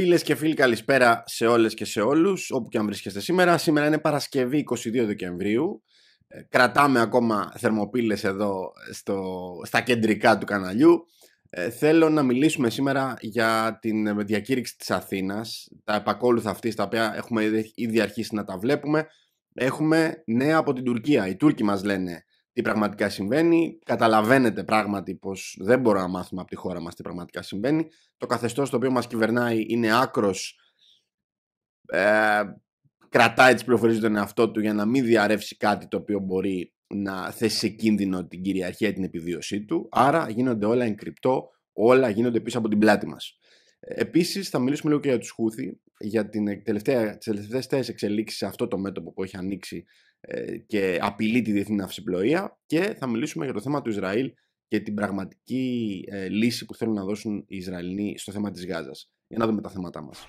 Φίλες και φίλοι, καλησπέρα σε όλες και σε όλους, όπου και αν βρίσκεστε σήμερα. Σήμερα είναι Παρασκευή 22 Δεκεμβρίου. Ε, κρατάμε ακόμα θερμοπύλες εδώ στο, στα κεντρικά του καναλιού. Ε, θέλω να μιλήσουμε σήμερα για την διακήρυξη της Αθήνας, τα επακόλουθα αυτή, τα οποία έχουμε ήδη αρχίσει να τα βλέπουμε. Έχουμε νέα από την Τουρκία. Οι Τούρκοι μας λένε τι πραγματικά συμβαίνει. Καταλαβαίνετε πράγματι πως δεν μπορούμε να μάθουμε από τη χώρα μας τι πραγματικά συμβαίνει. Το καθεστώς το οποίο μας κυβερνάει είναι άκρος. Ε, κρατάει τις πληροφορίες του τον εαυτό του για να μην διαρρεύσει κάτι το οποίο μπορεί να θέσει σε κίνδυνο την κυριαρχία την επιβίωσή του. Άρα γίνονται όλα εγκρυπτό, όλα γίνονται πίσω από την πλάτη μας. Ε, Επίσης, θα μιλήσουμε λίγο και για τους Χούθη για την τελευταία, τις τελευταίες εξελίξεις σε αυτό το μέτωπο που έχει ανοίξει ε, και απειλεί τη διεθνή ναυσιπλοεία και θα μιλήσουμε για το θέμα του Ισραήλ και την πραγματική ε, λύση που θέλουν να δώσουν οι Ισραηλοί στο θέμα της Γάζας. Για να δούμε τα θέματά μας.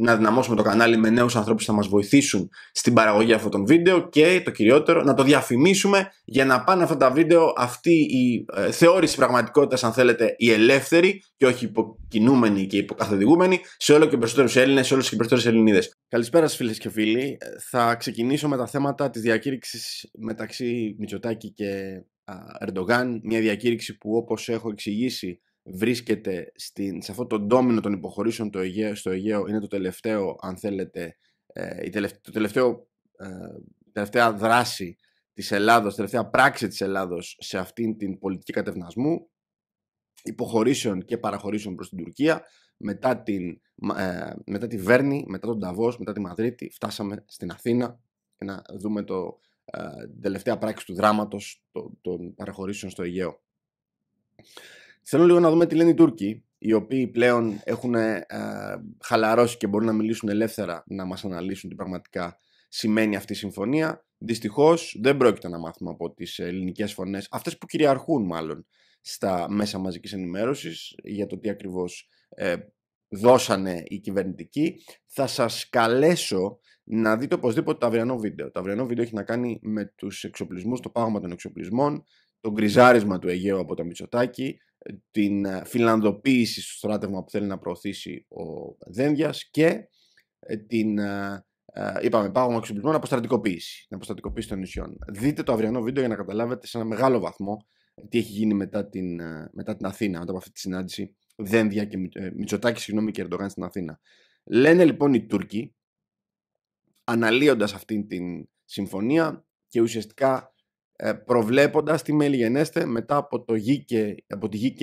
να δυναμώσουμε το κανάλι με νέους ανθρώπους που θα μας βοηθήσουν στην παραγωγή αυτών των βίντεο και το κυριότερο να το διαφημίσουμε για να πάνε αυτά τα βίντεο αυτή η ε, θεώρηση πραγματικότητας, αν θέλετε η ελεύθερη και όχι υποκινούμενη και υποκαθοδηγούμενη σε όλο και περισσότερους Έλληνες, σε όλους και περισσότερες Ελληνίδες. Καλησπέρα σας φίλες και φίλοι. Ε, θα ξεκινήσω με τα θέματα της διακήρυξης μεταξύ Μητσοτάκη και Ερντογάν. Μια διακήρυξη που όπως έχω εξηγήσει βρίσκεται στην, σε αυτό το ντόμινο των υποχωρήσεων το Αιγαίο, στο Αιγαίο είναι το τελευταίο, αν θέλετε, ε, η το ε, τελευταία δράση της Ελλάδος, τελευταία πράξη της Ελλάδος σε αυτήν την πολιτική κατευνασμού υποχωρήσεων και παραχωρήσεων προς την Τουρκία μετά, την, ε, μετά τη Βέρνη, μετά τον Ταβός, μετά τη Μαδρίτη φτάσαμε στην Αθήνα για να δούμε το τελευταία πράξη του δράματος των παραχωρήσεων στο Αιγαίο. Θέλω λίγο να δούμε τι λένε οι Τούρκοι, οι οποίοι πλέον έχουν ε, χαλαρώσει και μπορούν να μιλήσουν ελεύθερα να μας αναλύσουν τι πραγματικά σημαίνει αυτή η συμφωνία. Δυστυχώς δεν πρόκειται να μάθουμε από τις ελληνικές φωνές, αυτές που κυριαρχούν μάλλον στα μέσα μαζικής ενημέρωσης, για το τι ακριβώς ε, δώσανε οι κυβερνητικοί. Θα σας καλέσω να δείτε οπωσδήποτε το αυριανό βίντεο. Το αυριανό βίντεο έχει να κάνει με τους εξοπλισμούς, το πάγωμα των εξοπλισμών, το γκριζάρισμα του Αιγαίου από το Μητσοτάκη, την ε, φιλανδοποίηση στο στράτευμα που θέλει να προωθήσει ο Δένδιας και ε, την, ε, είπαμε, πάγωμα εξοπλισμό να αποστρατικοποιήσει, να αποστρατικοποιήσει των νησιών. Δείτε το αυριανό βίντεο για να καταλάβετε σε ένα μεγάλο βαθμό τι έχει γίνει μετά την, μετά την Αθήνα, μετά από αυτή τη συνάντηση Δένδια και Μητσοτάκης, συγγνώμη, και Ερντογάν στην Αθήνα. Λένε λοιπόν οι Τούρκοι, αναλύοντας αυτή την συμφωνία και ουσιαστικά ε, προβλέποντας τη μελιγενέστε μετά από, το και από τη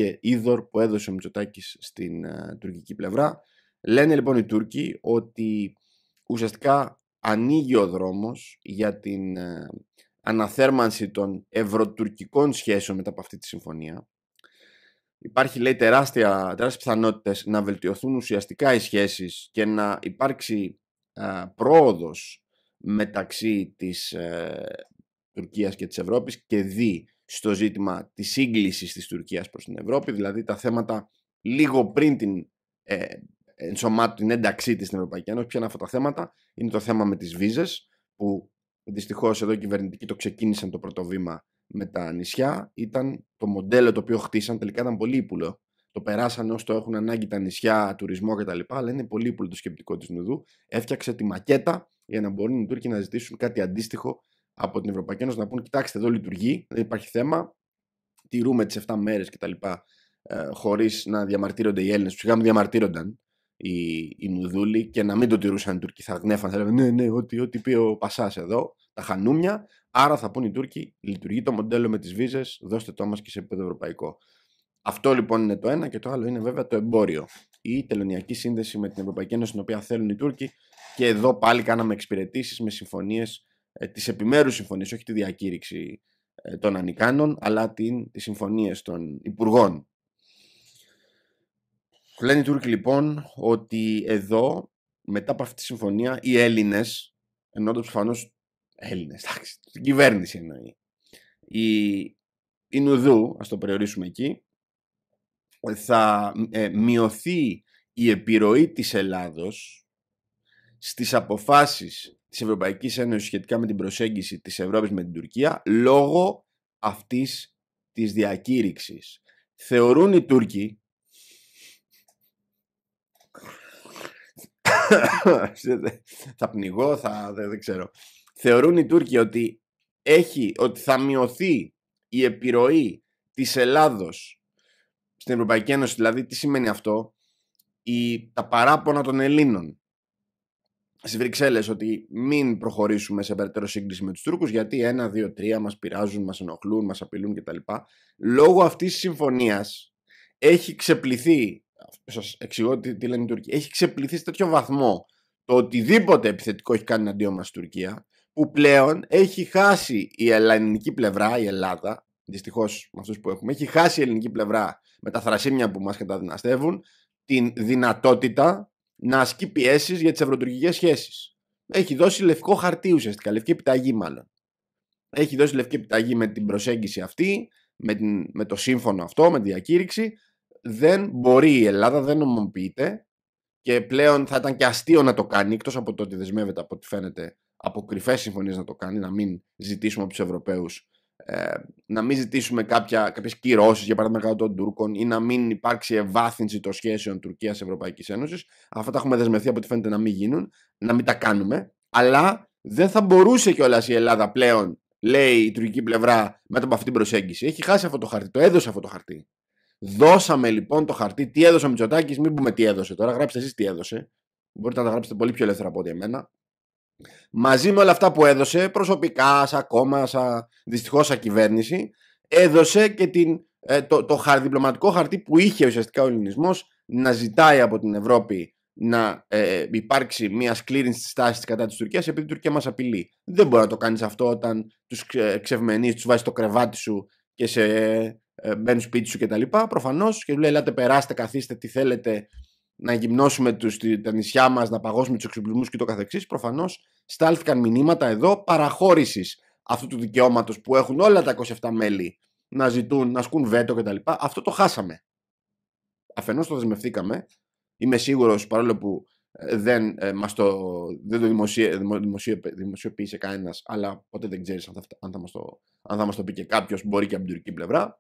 που έδωσε ο Μητσοτάκης στην ε, τουρκική πλευρά. Λένε λοιπόν οι Τούρκοι ότι ουσιαστικά ανοίγει ο δρόμος για την ε, αναθέρμανση των ευρωτουρκικών σχέσεων μετά από αυτή τη συμφωνία. Υπάρχει λέει τεράστια, τεράστιες πιθανότητες να βελτιωθούν ουσιαστικά οι σχέσεις και να υπάρξει πρόοδος μεταξύ της Τουρκίας και της Ευρώπης και δι στο ζήτημα της σύγκλησης της Τουρκίας προς την Ευρώπη, δηλαδή τα θέματα λίγο πριν την ε, ενσωμάτω την ένταξή της στην Ευρωπαϊκή Ένωση. Ποια είναι αυτά τα θέματα. Είναι το θέμα με τις βίζες, που δυστυχώς εδώ οι κυβερνητικοί το ξεκίνησαν το πρώτο βήμα με τα νησιά. Ήταν το μοντέλο το οποίο χτίσαν τελικά ήταν πολύ ύπουλο. Το περάσαν όσο το έχουν ανάγκη τα νησιά, τουρισμό κτλ. Αλλά είναι πολύ ύπουλο το σκεπτικό της Νουδού. Έφτιαξε τη μακέτα για να μπορούν οι Τούρκοι να ζητήσουν κάτι αντίστοιχο από την Ευρωπαϊκή Ένωση να πούν: Κοιτάξτε, εδώ λειτουργεί, δεν υπάρχει θέμα. Τηρούμε τις 7 μέρε κτλ. Ε, Χωρίς να διαμαρτύρονται οι Έλληνες. Φυσικά μου διαμαρτύρονταν οι, οι Νουδούλοι και να μην το τηρούσαν οι Τούρκοι. Θα γνέφαν, θα λέγανε: Ναι, ναι, ό,τι, ό,τι πει ο Πασάς εδώ, τα χανούμια. Άρα θα πούν οι Τούρκοι: Λειτουργεί το μοντέλο με τις βίζες, δώστε το μας και σε επίπεδο ευρωπαϊκό. Αυτό λοιπόν είναι το ένα και το άλλο είναι βέβαια το εμπόριο. Η τελωνιακή σύνδεση με την Ευρωπαϊκή Ένωση, την οποία θέλουν οι Τούρκοι. Και εδώ πάλι κάναμε εξυπηρετήσεις με συμφωνίες ε, επιμέρου επιμέρους συμφωνίες, όχι τη διακήρυξη ε, των Ανικάνων, αλλά την, τις συμφωνίες των Υπουργών. Λένε οι Τούρκοι λοιπόν ότι εδώ, μετά από αυτή τη συμφωνία, οι Έλληνες, το προφανώς Έλληνες, εντάξει, την κυβέρνηση εννοεί, οι Νουδού, ας το περιορίσουμε εκεί, θα ε, μειωθεί η επιρροή της Ελλάδος στις αποφάσεις της Ευρωπαϊκής Ένωσης σχετικά με την προσέγγιση της Ευρώπης με την Τουρκία λόγω αυτής της διακήρυξης. Θεωρούν οι Τούρκοι θα πνιγώ, θα, δεν, ξέρω. Θεωρούν οι Τούρκοι ότι, έχει, ότι θα μειωθεί η επιρροή της Ελλάδος στην Ευρωπαϊκή Ένωση. Δηλαδή, τι σημαίνει αυτό, η, τα παράπονα των Ελλήνων, στις Βρυξέλλες ότι μην προχωρήσουμε σε περαιτέρω σύγκριση με τους Τούρκους, γιατί ένα, δύο, τρία μας πειράζουν, μας ενοχλούν, μας απειλούν κτλ. Λόγω αυτής της συμφωνίας έχει ξεπληθεί. Σας εξηγώ τι, τι λένε οι Τούρκοι. Έχει ξεπληθεί σε τέτοιο βαθμό το οτιδήποτε επιθετικό έχει κάνει εναντίον μας Τουρκία, που πλέον έχει χάσει η ελληνική πλευρά, η Ελλάδα, δυστυχώς με αυτούς που έχουμε, έχει χάσει η ελληνική πλευρά με τα θρασίμια που μας καταδυναστεύουν, την δυνατότητα να ασκεί πιέσεις για τις ευρωτουρκικέ σχέσεις. Έχει δώσει λευκό χαρτί ουσιαστικά, λευκή επιταγή μάλλον. Έχει δώσει λευκή επιταγή με την προσέγγιση αυτή, με, με το σύμφωνο αυτό, με τη διακήρυξη. Δεν μπορεί η Ελλάδα, δεν νομοποιείται και πλέον θα ήταν και αστείο να το κάνει, εκτός από το ότι δεσμεύεται από ό,τι φαίνεται από κρυφές συμφωνίες να το κάνει, να μην ζητήσουμε από τους Ευρωπαίους ε, να μην ζητήσουμε κάποια, κάποιες κυρώσεις για παράδειγμα κατά των Τούρκων ή να μην υπάρξει ευάθυνση των σχέσεων Τουρκίας-Ευρωπαϊκής Ένωσης αυτά τα έχουμε δεσμευθεί από ό,τι φαίνεται να μην γίνουν να μην τα κάνουμε αλλά δεν θα μπορούσε κιόλας η Ελλάδα πλέον λέει η τουρκική πλευρά μετά από αυτή την προσέγγιση έχει χάσει αυτό το χαρτί, το έδωσε αυτό το χαρτί Δώσαμε λοιπόν το χαρτί. Τι έδωσε ο Μητσοτάκης, μην πούμε τι έδωσε τώρα. Γράψτε εσείς τι έδωσε. Μπορείτε να τα γράψετε πολύ πιο ελεύθερα από ό,τι εμένα μαζί με όλα αυτά που έδωσε προσωπικά, σαν κόμμα, σαν, δυστυχώς σαν κυβέρνηση, έδωσε και την, ε, το, το διπλωματικό χαρτί που είχε ουσιαστικά ο ελληνισμός να ζητάει από την Ευρώπη να ε, ε, υπάρξει μια σκλήρινση τάση τη κατά της Τουρκίας επειδή η Τουρκία μας απειλεί. Δεν μπορεί να το κάνεις αυτό όταν τους ξευμενείς, τους βάζεις το κρεβάτι σου και σε ε, μπαίνουν σπίτι σου κτλ. Προφανώς και του λέει: Ελάτε, περάστε, καθίστε, τι θέλετε, να γυμνώσουμε τους, τα νησιά μας, να παγώσουμε τους εξοπλισμούς και το καθεξής, προφανώς στάλθηκαν μηνύματα εδώ παραχώρησης αυτού του δικαιώματος που έχουν όλα τα 27 μέλη να ζητούν, να ασκούν βέτο κτλ. Αυτό το χάσαμε. Αφενός το δεσμευθήκαμε Είμαι σίγουρος, παρόλο που ε, δεν, ε, μας το, δεν το δημοσιοποίησε κανένας, αλλά ποτέ δεν ξέρεις αν θα, αν μας το, το πει και κάποιος μπορεί και από την τουρκική πλευρά.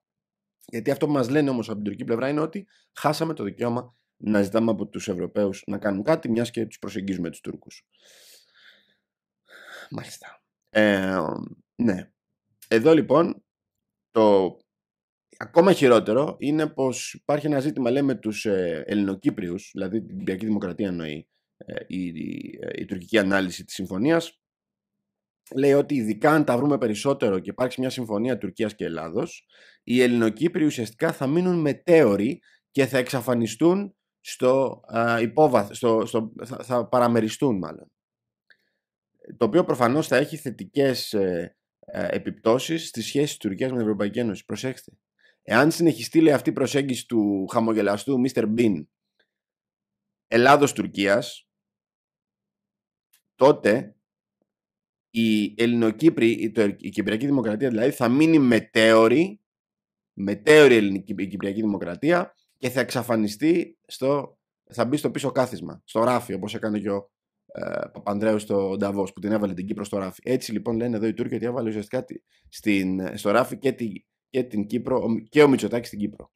Γιατί αυτό που μας λένε όμως από την τουρκική πλευρά είναι ότι χάσαμε το δικαίωμα να ζητάμε από τους Ευρωπαίους να κάνουν κάτι, μιας και τους προσεγγίζουμε τους Τούρκους. Μάλιστα. Ε, ναι. Εδώ λοιπόν το ακόμα χειρότερο είναι πως υπάρχει ένα ζήτημα λέμε τους ε, Ελληνοκύπριους, δηλαδή την Κυπριακή Δημοκρατία εννοεί η, ε, η, η, τουρκική ανάλυση της συμφωνίας, λέει ότι ειδικά αν τα βρούμε περισσότερο και υπάρξει μια συμφωνία Τουρκίας και Ελλάδος, οι Ελληνοκύπριοι ουσιαστικά θα μείνουν μετέωροι και θα εξαφανιστούν στο α, στο, θα, παραμεριστούν μάλλον. Το οποίο προφανώς θα έχει θετικές ε, ε, επιπτώσεις στις σχέσεις της Τουρκίας με την Ευρωπαϊκή Ένωση. Προσέξτε. Εάν συνεχιστεί λέει, αυτή η προσέγγιση του χαμογελαστού Mr. Bean Ελλάδος-Τουρκίας, τότε η Ελληνοκύπρη, η Κυπριακή Δημοκρατία δηλαδή, θα μείνει μετέωρη, μετέωρη η Κυπριακή Δημοκρατία και θα εξαφανιστεί στο. θα μπει στο πίσω κάθισμα, στο ράφι, όπως έκανε και ο ε, Παπανδρέου στο Νταβός, που την έβαλε την Κύπρο στο ράφι. Έτσι λοιπόν λένε εδώ οι Τούρκοι ότι έβαλε ουσιαστικά στην, στο ράφι και, την, και, την Κύπρο, και ο Μητσοτάκης στην Κύπρο.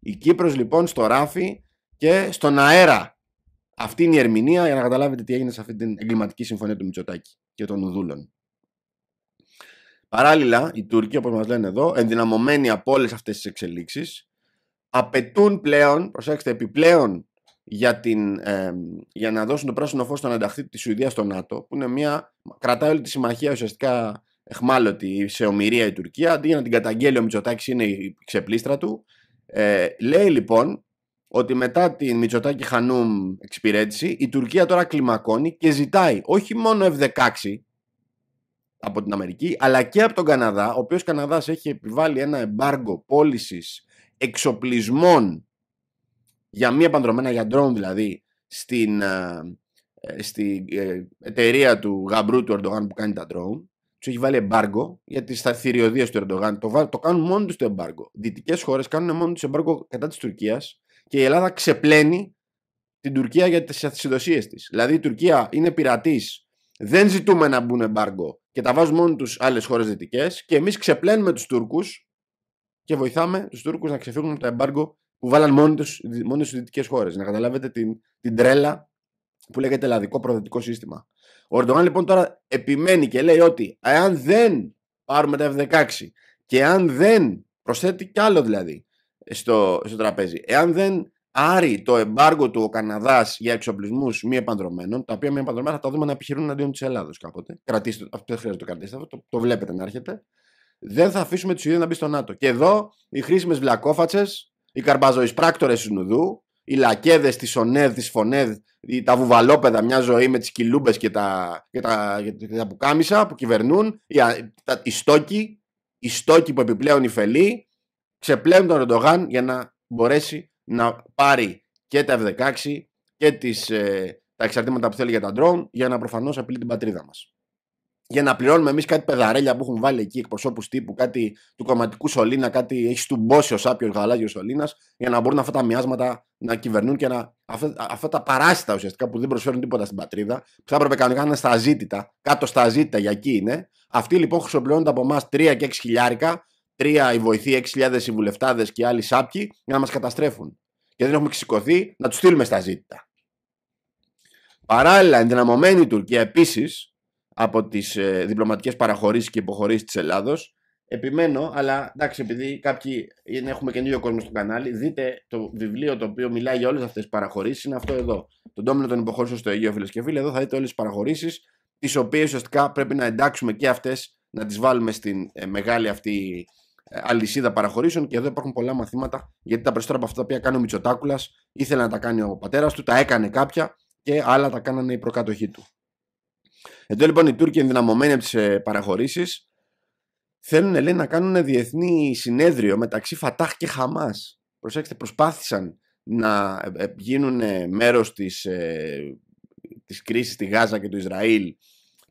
Η Κύπρος λοιπόν στο ράφι και στον αέρα. Αυτή είναι η ερμηνεία για να καταλάβετε τι έγινε σε αυτή την εγκληματική συμφωνία του Μητσοτάκη και των Ουδούλων. Παράλληλα, οι Τούρκοι, όπως μας λένε εδώ, ενδυναμωμένοι από όλες αυτές τις εξελίξεις, απαιτούν πλέον, προσέξτε, επιπλέον για, την, για να δώσουν το πράσινο φως στον ανταχθήτη της Σουηδίας στο ΝΑΤΟ, που είναι μια, κρατάει όλη τη συμμαχία ουσιαστικά εχμάλωτη σε ομοιρία η Τουρκία, αντί για να την καταγγέλει ο Μητσοτάκης είναι η ξεπλήστρα του. Ε, λέει λοιπόν ότι μετά την Μητσοτάκη Χανούμ εξυπηρέτηση, η Τουρκία τώρα κλιμακώνει και ζητάει όχι μόνο F-16 από την Αμερική, αλλά και από τον Καναδά, ο οποίος Καναδάς έχει επιβάλει ένα εμπάργκο πώλησης εξοπλισμών για μία παντρωμένα για ντρόν δηλαδή στην, ε, ε, στην ε, εταιρεία του γαμπρού του Ερντογάν που κάνει τα ντρόν του έχει βάλει εμπάργκο για τις θηριωδίε του Ερντογάν. Το, το κάνουν μόνο τους το εμπάργκο. Δυτικές χώρες κάνουν μόνοι τους εμπάργκο κατά της Τουρκίας και η Ελλάδα ξεπλένει την Τουρκία για τις αθυσιδοσίε της. Δηλαδή η Τουρκία είναι πειρατής. Δεν ζητούμε να μπουν εμπάργκο και τα βάζουν μόνο τους άλλες χώρες δυτικές και εμείς ξεπλένουμε τους Τούρκους και βοηθάμε τους Τούρκους να ξεφύγουν από το εμπάργκο που βάλαν μόνοι τους στι δυτικές χώρες. Να καταλάβετε την, την τρέλα που λέγεται ελλαδικό προοδευτικό σύστημα. Ο Ερντογάν λοιπόν τώρα επιμένει και λέει ότι εάν δεν πάρουμε τα F-16 και αν δεν προσθέτει κι άλλο δηλαδή στο, στο τραπέζι, εάν δεν άρει το εμπάργκο του ο Καναδάς για εξοπλισμούς μη επανδρομένων, τα οποία μη επανδρομένα θα τα δούμε να επιχειρούν εναντίον της Ελλάδος κάποτε. Κρατήστε, αυτό δεν χρειάζεται το κρατήστε, αυτό το, το βλέπετε να έρχεται δεν θα αφήσουμε τους Σουηδία να μπει στο ΝΑΤΟ. Και εδώ οι χρήσιμες βλακόφατσες, οι πράκτορε του Νουδού, οι λακέδες της ΟΝΕΔ, της ΦΟΝΕΔ, τα βουβαλόπεδα, μια ζωή με τις κυλούμπες και τα, και, τα, και τα πουκάμισα που κυβερνούν, οι, τα, οι στόκοι, οι στόκοι που επιπλέον υφελεί, ξεπλέουν τον Ερντογάν για να μπορέσει να πάρει και τα F-16 και τις, ε, τα εξαρτήματα που θέλει για τα ντρόουν για να προφανώς απειλεί την πατρίδα μας για να πληρώνουμε εμείς κάτι πεδαρέλια που έχουν βάλει εκεί εκπροσώπους τύπου, κάτι του κομματικού σωλήνα, κάτι έχει του ο Σάπιος Γαλάζιος Σωλήνας, για να μπορούν αυτά τα μοιάσματα να κυβερνούν και να. Αυτά, αυτά, τα παράσιτα ουσιαστικά που δεν προσφέρουν τίποτα στην πατρίδα, που θα έπρεπε κανονικά να είναι στα ζήτητα, κάτω στα ζήτητα, για εκεί είναι. Αυτοί λοιπόν χρησιμοποιούνται από εμάς 3 και 6 χιλιάρικα, 3 οι βοηθοί, 6.000 οι βουλευτάδες και άλλοι σάπιοι, για να μας καταστρέφουν. Και δεν έχουμε ξηκωθεί να τους στείλουμε στα ζήτητα. Παράλληλα, ενδυναμωμένη η Τουρκία επίσης, από τις ε, διπλωματικές παραχωρήσεις και υποχωρήσεις της Ελλάδος. Επιμένω, αλλά εντάξει, επειδή κάποιοι είναι, έχουμε καινούριο κόσμο στο κανάλι, δείτε το βιβλίο το οποίο μιλάει για όλες αυτές τις παραχωρήσεις. Είναι αυτό εδώ. Τον τόμιλο των υποχωρήσεων στο Αιγαίο, φίλες και φίλοι. Εδώ θα δείτε όλες τις παραχωρήσεις, τις οποίες ουσιαστικά πρέπει να εντάξουμε και αυτές, να τις βάλουμε στην ε, μεγάλη αυτή ε, αλυσίδα παραχωρήσεων. Και εδώ υπάρχουν πολλά μαθήματα, γιατί τα περισσότερα από αυτά τα οποία κάνει ο Μητσοτάκουλας ήθελε να τα κάνει ο πατέρας του, τα έκανε κάποια και άλλα τα κάνανε η προκατοχή του. Εδώ λοιπόν οι Τούρκοι ενδυναμωμένοι από τις ε, παραχωρήσεις θέλουν λέει, να κάνουν διεθνή συνέδριο μεταξύ Φατάχ και Χαμάς. Προσέξτε, προσπάθησαν να ε, ε, γίνουν μέρος της, της κρίσης στη Γάζα και του Ισραήλ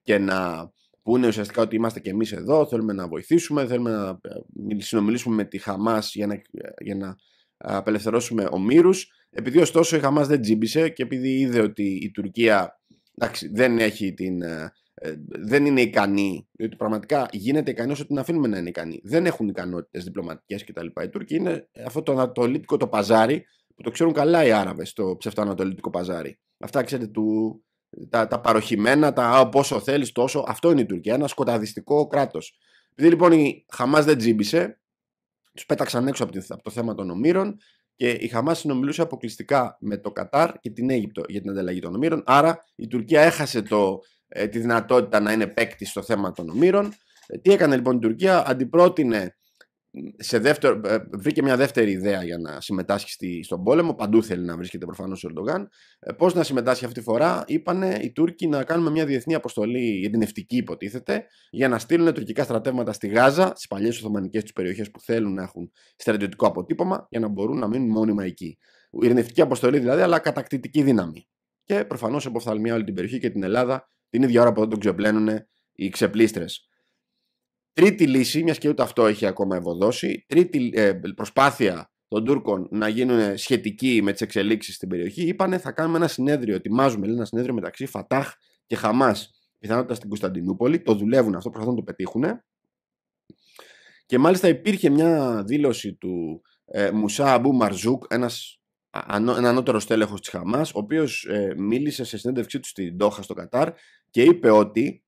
και να πούνε ουσιαστικά ότι είμαστε και εμείς εδώ, θέλουμε να βοηθήσουμε, θέλουμε να συνομιλήσουμε με τη χαμάς για να, για να απελευθερώσουμε ομήρους. Επειδή ωστόσο η Χαμάς δεν τζίμπησε και επειδή είδε ότι η Τουρκία εντάξει, δεν έχει την, ε, ε, δεν είναι ικανή, διότι πραγματικά γίνεται ικανή όσο την αφήνουμε να είναι ικανή. Δεν έχουν ικανότητες διπλωματικές κτλ. Οι Τούρκοι είναι αυτό το ανατολίτικο το παζάρι που το ξέρουν καλά οι Άραβες, το ψευτοανατολίτικο παζάρι. Αυτά ξέρετε, του, τα, τα παροχημένα, τα πόσο θέλεις, τόσο. Αυτό είναι η Τουρκία, ένα σκοταδιστικό κράτος. Επειδή λοιπόν η Χαμάς δεν τζίμπησε, τους πέταξαν έξω από το θέμα των ομήρων και η Χαμάς συνομιλούσε αποκλειστικά με το Κατάρ και την Αίγυπτο για την ανταλλαγή των ομήρων. Άρα η Τουρκία έχασε το, ε, τη δυνατότητα να είναι παίκτης στο θέμα των ομήρων. Ε, τι έκανε λοιπόν η Τουρκία, αντιπρότεινε σε δεύτερο, ε, βρήκε μια δεύτερη ιδέα για να συμμετάσχει στη, στον πόλεμο. Παντού θέλει να βρίσκεται προφανώς ο Ερντογάν. Ε, Πώς να συμμετάσχει αυτή τη φορά, είπανε οι Τούρκοι να κάνουμε μια διεθνή αποστολή, ειρηνευτική υποτίθεται, για να στείλουν τουρκικά στρατεύματα στη Γάζα, στις παλιές Οθωμανικές τους περιοχές που θέλουν να έχουν στρατιωτικό αποτύπωμα, για να μπορούν να μείνουν μόνιμα εκεί. Ειρηνευτική αποστολή δηλαδή, αλλά κατακτητική δύναμη. Και προφανώς εποφθαλμία όλη την περιοχή και την Ελλάδα την ίδια ώρα που δεν τον ξεπλένουν οι ξεπλίστρε. Τρίτη λύση, μιας και ούτε αυτό έχει ακόμα ευωδώσει, τρίτη ε, προσπάθεια των Τούρκων να γίνουν σχετικοί με τις εξελίξεις στην περιοχή, είπανε θα κάνουμε ένα συνέδριο. Ετοιμάζουμε ένα συνέδριο μεταξύ Φατάχ και Χαμάς, πιθανότητα στην Κωνσταντινούπολη. Το δουλεύουν αυτό, προσπαθούν να το πετύχουν. Και μάλιστα υπήρχε μια δήλωση του ε, Μουσά Αμπού Μαρζούκ, ένας, ένα ανώτερο τέλεχο της Χαμάς, ο οποίος ε, μίλησε σε συνέντευξή του στην Ντόχα στο Κατάρ και είπε ότι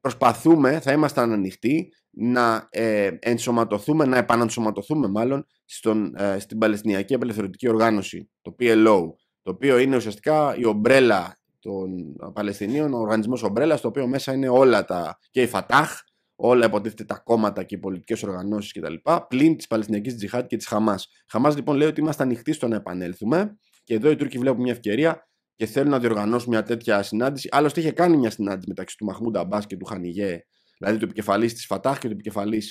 προσπαθούμε, θα ήμασταν ανοιχτοί να ε, ενσωματωθούμε, να επανανσωματωθούμε μάλλον στον, ε, στην Παλαιστινιακή Απελευθερωτική Οργάνωση, το PLO, το οποίο είναι ουσιαστικά η ομπρέλα των Παλαιστινίων, ο οργανισμός ομπρέλας, στο οποίο μέσα είναι όλα τα, και η Φατάχ, όλα υποτίθεται τα κόμματα και οι πολιτικές οργανώσεις κτλ. πλην της Παλαιστινιακής Τζιχάτ και της Χαμάς. Χαμάς λοιπόν λέει ότι είμαστε ανοιχτοί στο να επανέλθουμε και εδώ οι Τούρκοι βλέπουν μια ευκαιρία και θέλουν να διοργανώσουν μια τέτοια συνάντηση. Άλλωστε είχε κάνει μια συνάντηση μεταξύ του Μαχμούντα Αμπάς και του Χανιγέ, δηλαδή του επικεφαλής της Φατάχ και του επικεφαλής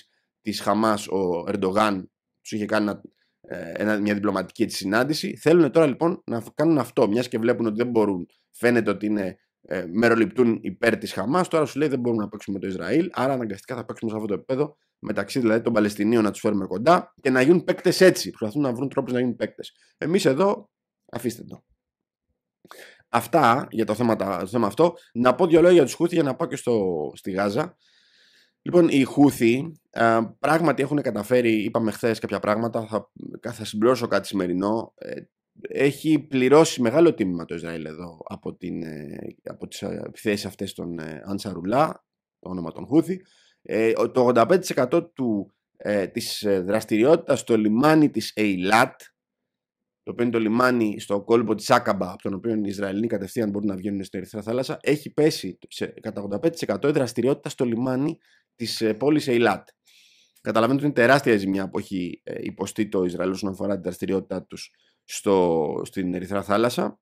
τη Χαμάς, ο Ερντογάν, τους είχε κάνει ε, μια διπλωματική συνάντηση. Θέλουν τώρα λοιπόν να κάνουν αυτό, μιας και βλέπουν ότι δεν μπορούν. Φαίνεται ότι είναι, ε, μεροληπτούν υπέρ της Χαμάς. Τώρα σου λέει δεν μπορούμε να παίξουμε το Ισραήλ, άρα αναγκαστικά θα παίξουμε σε αυτό το επίπεδο μεταξύ δηλαδή των Παλαιστινίων να τους φέρουμε κοντά και να γίνουν παίκτες έτσι. Προσπαθούν να βρουν τρόπους να γίνουν παίκτες. Εμείς εδώ αφήστε το. Αυτά για το θέμα, αυτό. Να πω δύο λόγια για τους Χούθη για να πάω και στο, στη Γάζα. Λοιπόν, οι Χούθη πράγματι έχουν καταφέρει, είπαμε χθες κάποια πράγματα, θα, θα συμπληρώσω κάτι σημερινό. Ε, έχει πληρώσει μεγάλο τίμημα το Ισραήλ εδώ από, την, ε, από τις ε, επιθέσεις αυτές των Αντσαρουλά, το όνομα των Χούθη. το 85% του, της δραστηριότητας στο λιμάνι της Ειλάτ, το οποίο είναι το λιμάνι στο κόλπο της Άκαμπα, από τον οποίο οι Ισραηλοί κατευθείαν μπορούν να βγαίνουν στην Ερυθρά Θάλασσα, έχει πέσει σε, κατά 85% η δραστηριότητα στο λιμάνι της ε, πόλης Ειλάτ. Καταλαβαίνετε ότι είναι τεράστια ζημιά που έχει ε, υποστεί το Ισραήλ όσον αφορά τη δραστηριότητά τους στην Ερυθρά Θάλασσα.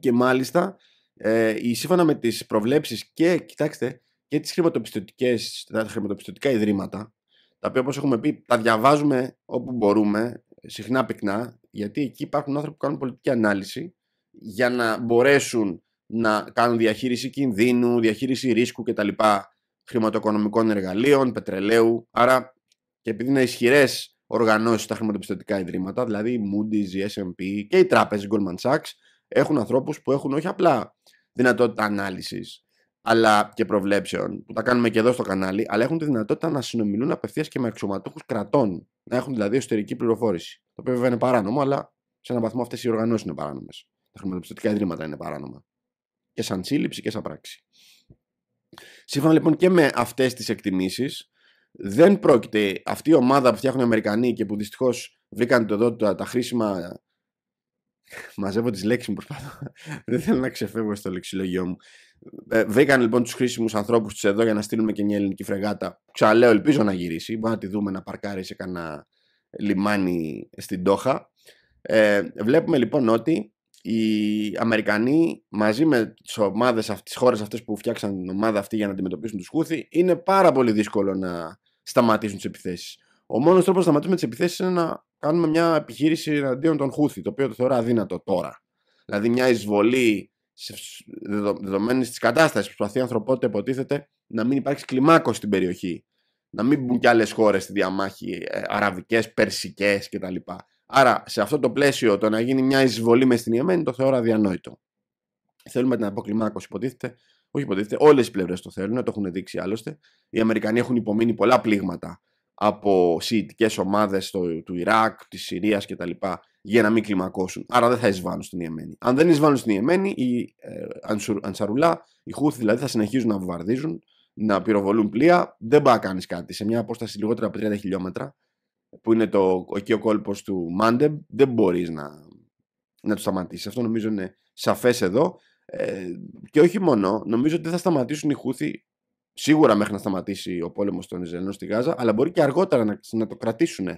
Και μάλιστα, ε, σύμφωνα με τις προβλέψεις και, κοιτάξτε, και τις χρηματοπιστωτικές, τα χρηματοπιστωτικά ιδρύματα, τα οποία όπως έχουμε πει τα διαβάζουμε όπου μπορούμε, συχνά πυκνά, γιατί εκεί υπάρχουν άνθρωποι που κάνουν πολιτική ανάλυση για να μπορέσουν να κάνουν διαχείριση κινδύνου, διαχείριση ρίσκου λοιπά χρηματοοικονομικών εργαλείων, πετρελαίου. Άρα και επειδή είναι ισχυρές οργανώσεις τα χρηματοπιστωτικά ιδρύματα, δηλαδή η Moody's, η SP και οι τράπεζες Goldman Sachs, έχουν ανθρώπους που έχουν όχι απλά δυνατότητα ανάλυσης, αλλά και προβλέψεων, που τα κάνουμε και εδώ στο κανάλι, αλλά έχουν τη δυνατότητα να συνομιλούν απευθείας και με αξιωματούχους κρατών. Να έχουν δηλαδή εσωτερική πληροφόρηση. Το οποίο βέβαια είναι παράνομο, αλλά σε έναν βαθμό αυτές οι οργανώσεις είναι παράνομες. Τα χρηματοπιστωτικά ιδρύματα είναι παράνομα. Και σαν σύλληψη και σαν πράξη. Σύμφωνα λοιπόν και με αυτές τις εκτιμήσεις, δεν πρόκειται αυτή η ομάδα που φτιάχνουν οι Αμερικανοί και που δυστυχώς βρήκαν το εδώ τα χρήσιμα Μαζεύω τις λέξεις μου, προσπαθώ. Δεν θέλω να ξεφεύγω στο λεξιλόγιο μου. Ε, βρήκαν λοιπόν τους χρήσιμους ανθρώπους τους εδώ για να στείλουμε και μια ελληνική φρεγάτα. Ξαναλέω, ελπίζω να γυρίσει. Μπορεί να τη δούμε να παρκάρει σε κανένα λιμάνι στην Τόχα. Ε, βλέπουμε λοιπόν ότι οι Αμερικανοί μαζί με τις ομάδες, αυτέ χώρες αυτές που φτιάξαν την ομάδα αυτή για να αντιμετωπίσουν τους Χούθη είναι πάρα πολύ δύσκολο να σταματήσουν τις επιθέσεις. Ο μόνος τρόπος να σταματήσουμε τις επιθέσεις είναι να κάνουμε μια επιχείρηση εναντίον των Χούθη, το οποίο το θεωρώ αδύνατο τώρα. Δηλαδή μια εισβολή δεδομένης της κατάστασης που προσπαθεί η ανθρωπότητα, υποτίθεται, να μην υπάρξει κλιμάκωση στην περιοχή. Να μην μπουν κι άλλες χώρες στη διαμάχη, ε, αραβικές, περσικές κτλ. Άρα, σε αυτό το πλαίσιο, το να γίνει μια εισβολή μες στην Ιεμένη το θεωρώ αδιανόητο. Θέλουμε την αποκλιμάκωση, υποτίθεται. Όχι υποτίθεται, όλες οι πλευρές το θέλουν, το έχουν δείξει άλλωστε. Οι Αμερικανοί έχουν υπομείνει πολλά πλήγματα από σιητικές ομάδες του, Ιράκ, της Συρίας κτλ. για να μην κλιμακώσουν. Άρα δεν θα εισβάλλουν στην Ιεμένη. Αν δεν εισβάλλουν στην Ιεμένη, οι ε, Ανσαρουλά, οι Χούθη δηλαδή θα συνεχίζουν να βομβαρδίζουν, να πυροβολούν πλοία. Δεν πάει να κάνεις κάτι σε μια απόσταση λιγότερα από 30 χιλιόμετρα, που είναι το, εκεί ο κόλπος του Μάντεμ, δεν μπορείς να, να του σταματήσεις. Αυτό νομίζω είναι σαφές εδώ. Ε, και όχι μόνο, νομίζω ότι δεν θα σταματήσουν οι Χούθη σίγουρα μέχρι να σταματήσει ο πόλεμος των Ισραηλινών στη Γάζα, αλλά μπορεί και αργότερα να, να το κρατήσουν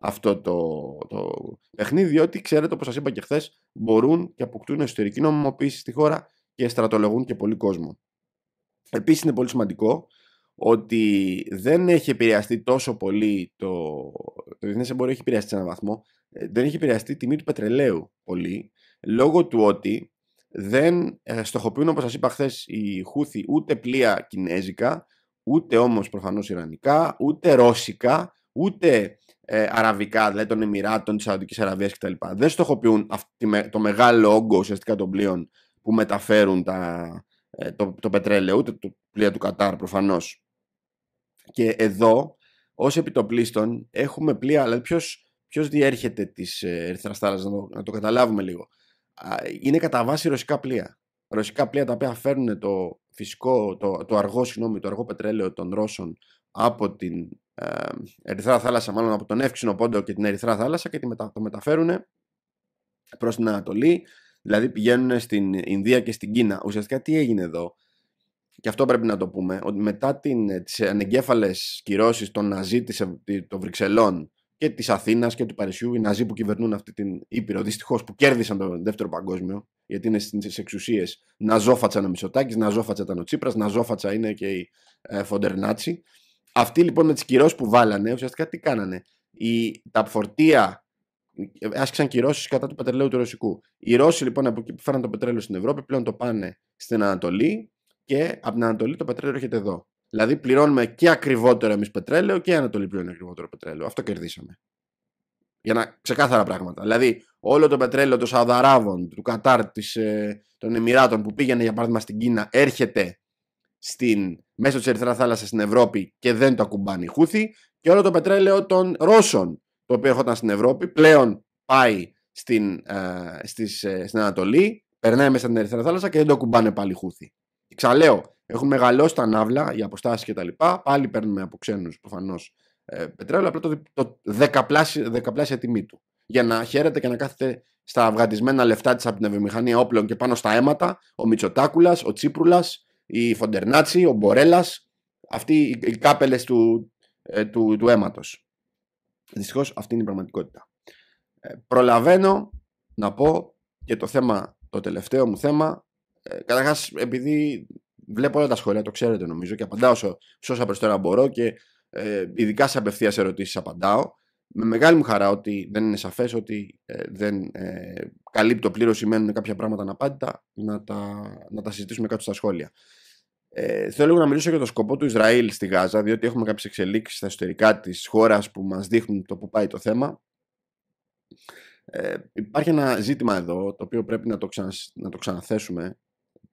αυτό το, το παιχνίδι, διότι ξέρετε, όπως σας είπα και χθες, μπορούν και αποκτούν εσωτερική νομιμοποίηση στη χώρα και στρατολογούν και πολύ κόσμο. Επίσης είναι πολύ σημαντικό ότι δεν έχει επηρεαστεί τόσο πολύ το, το διεθνές εμπόριο, έχει επηρεαστεί σε έναν βαθμό, ε, δεν έχει επηρεαστεί η τιμή του πετρελαίου πολύ, λόγω του ότι δεν ε, στοχοποιούν, όπως σας είπα χθες οι Χούθη, ούτε πλοία κινέζικα, ούτε όμως προφανώς Ιρανικά, ούτε Ρώσικα, ούτε ε, αραβικά, δηλαδή των Εμμυράτων, της Σαουδικής Αραβίας κτλ. Δεν στοχοποιούν αυτή, το μεγάλο όγκο ουσιαστικά των πλοίων που μεταφέρουν τα, ε, το, το πετρέλαιο, ούτε το πλοία του Κατάρ προφανώς Και εδώ, ως επιτοπλίστων, έχουμε πλοία. Δηλαδή, ποιο διέρχεται της ε, Ερυθράς να, να, το καταλάβουμε λίγο είναι κατά βάση ρωσικά πλοία. Ρωσικά πλοία τα οποία φέρνουν το φυσικό, το, το αργό, συγγνώμη, το αργό πετρέλαιο των Ρώσων από την ε, Ερυθρά Θάλασσα, μάλλον από τον Εύξηνο Πόντο και την Ερυθρά Θάλασσα και τη μετα, το μεταφέρουν προς την Ανατολή, δηλαδή πηγαίνουν στην Ινδία και στην Κίνα. Ουσιαστικά τι έγινε εδώ, και αυτό πρέπει να το πούμε, ότι μετά την, ε, τις ανεγκέφαλες κυρώσεις των Ναζί των Βρυξελών και της Αθήνας και του Παρισιού, οι Ναζί που κυβερνούν αυτή την Ήπειρο, δυστυχώς που κέρδισαν τον Δεύτερο Παγκόσμιο, γιατί είναι στις εξουσίες Ναζόφατσα ο Ναζόφατσα ήταν ο Τσίπρας, Ναζόφατσα είναι και η ε, Φοντερνάτσι. Αυτοί λοιπόν με τις κυρώσεις που βάλανε, ουσιαστικά τι κάνανε. Η, τα φορτία άσκησαν κυρώσεις κατά του πετρελαίου του Ρωσικού. Οι Ρώσοι λοιπόν από εκεί που φέραν το πετρέλαιο στην Ευρώπη πλέον το πάνε στην Ανατολή και από την Ανατολή το πετρέλαιο έρχεται εδώ. Δηλαδή πληρώνουμε και ακριβότερο εμείς πετρέλαιο και η Ανατολή πληρώνει ακριβότερο πετρέλαιο. Αυτό κερδίσαμε. Για να ξεκάθαρα πράγματα. Δηλαδή, όλο το πετρέλαιο των Σαουδαράβων, του Κατάρ, της, ε, των Εμμυράτων που πήγαινε για παράδειγμα στην Κίνα, έρχεται στην, μέσω της Ερυθρά Θάλασσας στην Ευρώπη και δεν το ακουμπάνει η Χούθη. Και όλο το πετρέλαιο των Ρώσων, το οποίο έρχονταν στην Ευρώπη, πλέον πάει στην, ε, στις, ε, στην Ανατολή, περνάει μέσα στην Ερυθρά Θάλασσα και δεν το ακουμπάνε πάλι οι Χούθη. Ξαλέω, έχουν μεγαλώσει τα ναύλα, οι αποστάσεις κτλ. Πάλι παίρνουμε από ξένους προφανώς ε, πετρέλαιο, απλά το, το δεκαπλάσια, τιμή του. Για να χαίρεται και να κάθετε στα αυγατισμένα λεφτά της από την βιομηχανία όπλων και πάνω στα αίματα ο Μητσοτάκουλας, ο Τσίπρουλας, η Φοντερνάτσι, ο Μπορέλας, αυτοί οι κάπελες του, ε, του, του αίματος. Δυστυχώς αυτή είναι η πραγματικότητα. Ε, προλαβαίνω να πω και το θέμα, το τελευταίο μου θέμα. Ε, Καταρχάς, επειδή βλέπω όλα τα σχόλια, το ξέρετε νομίζω και απαντάω σε όσα περισσότερα μπορώ και ε, ειδικά σε απευθείας ερωτήσεις απαντάω. Με μεγάλη μου χαρά ότι δεν είναι σαφές ότι ε, δεν ε, καλύπτω πλήρως ή μένουν κάποια πράγματα αναπάντητα, να τα, να τα συζητήσουμε κάτω στα σχόλια. Ε, θέλω να μιλήσω για το σκοπό του Ισραήλ στη Γάζα, διότι έχουμε κάποιες εξελίξεις στα εσωτερικά της χώρας που μας δείχνουν το που πάει το θέμα. Ε, υπάρχει ένα ζήτημα εδώ το οποίο πρέπει να το, ξανα, να το ξαναθέσουμε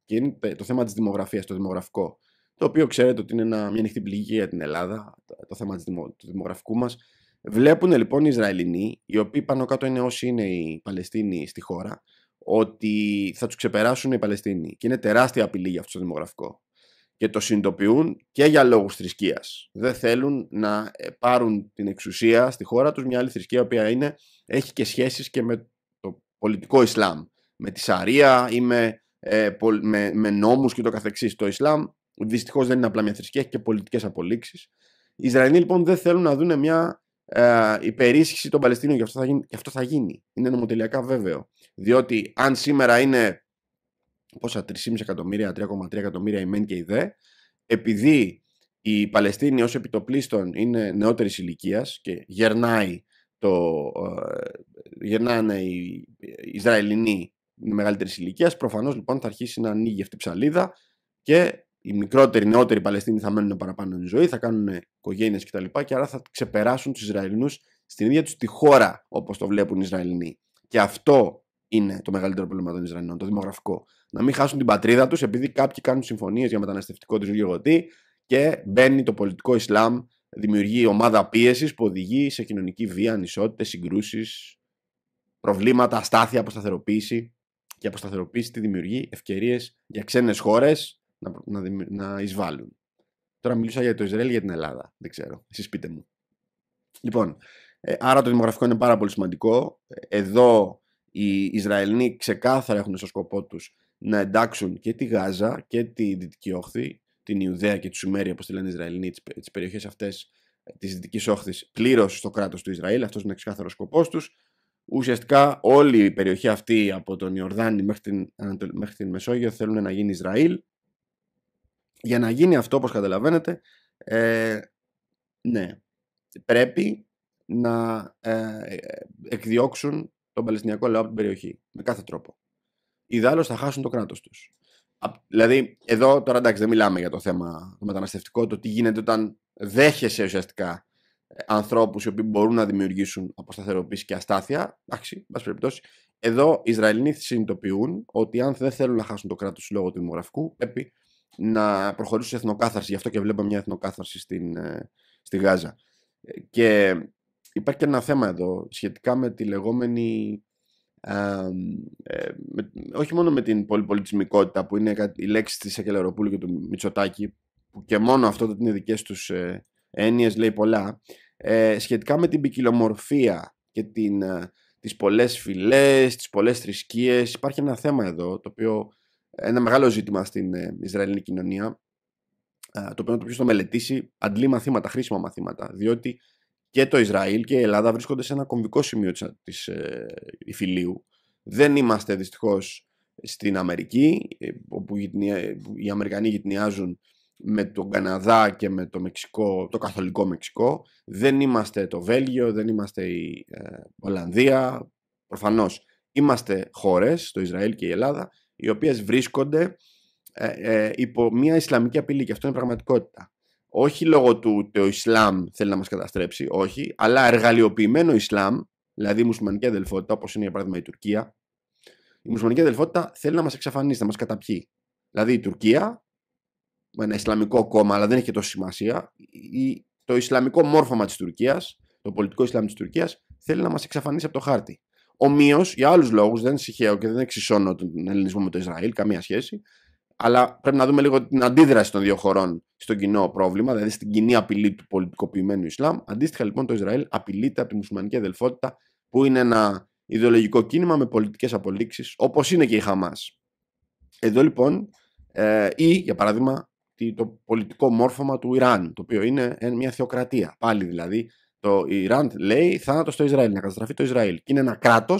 και είναι το θέμα της δημογραφίας, το δημογραφικό. Το οποίο ξέρετε ότι είναι ένα, μια ανοιχτή πληγή για την Ελλάδα, το θέμα της του δημογραφικού μας. Βλέπουν λοιπόν οι Ισραηλινοί, οι οποίοι πάνω κάτω είναι όσοι είναι οι Παλαιστίνοι στη χώρα, ότι θα τους ξεπεράσουν οι Παλαιστίνοι. Και είναι τεράστια απειλή για αυτό το δημογραφικό. Και το συνειδητοποιούν και για λόγους θρησκείας. Δεν θέλουν να ε, πάρουν την εξουσία στη χώρα τους μια άλλη θρησκεία, η οποία είναι, έχει και σχέσεις και με το πολιτικό Ισλάμ. Με τη Σαρία ή με ε, με, με νόμους και το καθεξής. Το Ισλάμ δυστυχώς δεν είναι απλά μια θρησκεία, έχει και πολιτικές απολύξεις. Οι Ισραηλοί λοιπόν δεν θέλουν να δουν μια ε, υπερίσχυση των Παλαιστίνων και αυτό, θα γίνει, αυτό θα γίνει. Είναι νομοτελειακά βέβαιο. Διότι αν σήμερα είναι πόσα, 3,5 εκατομμύρια, 3,3 εκατομμύρια η μεν και η δε, επειδή η Παλαιστίνη ως επιτοπλίστων είναι νεότερης ηλικίας και γερνάει το, ε, γερνάνε οι Ισραηλινοί μεγαλύτερης ηλικίας. Προφανώς λοιπόν θα αρχίσει να ανοίγει αυτή η ψαλίδα και οι μικρότεροι, νεότεροι Παλαιστίνοι θα μένουν παραπάνω στη ζωή, θα κάνουν οικογένειες κτλ. Και, και άρα θα ξεπεράσουν τους Ισραηλινούς στην ίδια τους τη χώρα όπως το βλέπουν οι Ισραηλινοί. Και αυτό είναι το μεγαλύτερο πρόβλημα των Ισραηλινών, το δημογραφικό. Να μην χάσουν την πατρίδα τους επειδή κάποιοι κάνουν συμφωνίες για μεταναστευτικό τους γεγοντή και μπαίνει το πολιτικό Ισλάμ, δημιουργεί ομάδα πίεσης που οδηγεί σε κοινωνική βία, ανισότητες, συγκρούσεις, προβλήματα, αστάθεια, αποσταθεροποίηση και αποσταθεροποίηση τη δημιουργεί ευκαιρίες για ξένες χώρες να, να, να εισβάλλουν. Τώρα μιλούσα για το Ισραήλ για την Ελλάδα. Δεν ξέρω. Εσείς πείτε μου. Λοιπόν, ε, άρα το δημογραφικό είναι πάρα πολύ σημαντικό. Εδώ οι Ισραηλοί ξεκάθαρα έχουν στο σκοπό τους να εντάξουν και τη Γάζα και τη Δυτική Όχθη, την Ιουδαία και τη Σουμέρια, όπως τη λένε οι Ισραηλοί, τις περιοχές αυτές ε, της Δυτικής Όχθης πλήρως στο κράτος του Ισραήλ. Αυτός είναι ο ξεκάθαρος σκοπός τους. Ουσιαστικά όλη η περιοχή αυτή από τον Ιορδάνη μέχρι την, μέχρι την Μεσόγειο θέλουν να γίνει Ισραήλ. Για να γίνει αυτό, όπως καταλαβαίνετε, ε, ναι, πρέπει να ε, εκδιώξουν τον Παλαιστινιακό λαό από την περιοχή, με κάθε τρόπο. Ιδάλλως θα χάσουν το κράτος τους. Δηλαδή, εδώ τώρα εντάξει δεν μιλάμε για το θέμα το μεταναστευτικό, το τι γίνεται όταν δέχεσαι ουσιαστικά ανθρώπους οι οποίοι μπορούν να δημιουργήσουν αποσταθεροποίηση και αστάθεια. Εντάξει, εν περιπτώσει. Εδώ οι Ισραηλοί συνειδητοποιούν ότι αν δεν θέλουν να χάσουν το κράτος λόγω του δημογραφικού, πρέπει να προχωρήσουν σε εθνοκάθαρση. Γι' αυτό και βλέπω μια εθνοκάθαρση στην, ε, στη Γάζα. Ε, και υπάρχει και ένα θέμα εδώ σχετικά με τη λεγόμενη. Ε, με, όχι μόνο με την πολυπολιτισμικότητα που είναι η λέξη της Ακελεροπούλου και του Μητσοτάκη που και μόνο αυτό είναι δικές τους ε, έννοιες, λέει πολλά ε, σχετικά με την ποικιλομορφία και την, ε, τις πολλές φυλές, τις πολλές θρησκείες. Υπάρχει ένα θέμα εδώ, το οποίο, ένα μεγάλο ζήτημα στην ε, Ισραηλινή κοινωνία, ε, το οποίο όποιος το μελετήσει αντλεί μαθήματα, χρήσιμα μαθήματα, διότι και το Ισραήλ και η Ελλάδα βρίσκονται σε ένα κομβικό σημείο της, της υφηλίου. Ε, Δεν είμαστε δυστυχώς στην Αμερική, ε, όπου οι Αμερικανοί γυτνιάζουν με τον Καναδά και με το Μεξικό, το καθολικό Μεξικό. Δεν είμαστε το Βέλγιο, δεν είμαστε η ε, Ολλανδία. Προφανώς είμαστε χώρες, το Ισραήλ και η Ελλάδα, οι οποίες βρίσκονται ε, ε υπό μια Ισλαμική απειλή και αυτό είναι πραγματικότητα. Όχι λόγω του ότι το Ισλάμ θέλει να μας καταστρέψει, όχι, αλλά εργαλειοποιημένο Ισλάμ, δηλαδή η μουσουλμανική αδελφότητα, όπως είναι για παράδειγμα η Τουρκία, η μουσουλμανική αδελφότητα θέλει να μας εξαφανίσει, να μας καταπιεί. Δηλαδή η Τουρκία με ένα Ισλαμικό κόμμα, αλλά δεν έχει τόσο σημασία. το Ισλαμικό μόρφωμα της Τουρκίας, το πολιτικό Ισλάμ της Τουρκίας, θέλει να μας εξαφανίσει από το χάρτη. Ομοίως, για άλλους λόγους, δεν συγχαίω και δεν εξισώνω τον Ελληνισμό με το Ισραήλ, καμία σχέση. Αλλά πρέπει να δούμε λίγο την αντίδραση των δύο χωρών στο κοινό πρόβλημα, δηλαδή στην κοινή απειλή του πολιτικοποιημένου Ισλάμ. Αντίστοιχα, λοιπόν, το Ισραήλ απειλείται από τη μουσουλμανική αδελφότητα, που είναι ένα ιδεολογικό κίνημα με πολιτικές απολύξει, όπως είναι και η Χαμάς. Εδώ, λοιπόν, ε, ή για παράδειγμα το πολιτικό μόρφωμα του Ιράν, το οποίο είναι ε, μια θεοκρατία. Πάλι δηλαδή, το Ιράν λέει θάνατος στο Ισραήλ, να καταστραφεί το Ισραήλ. Και είναι ένα κράτος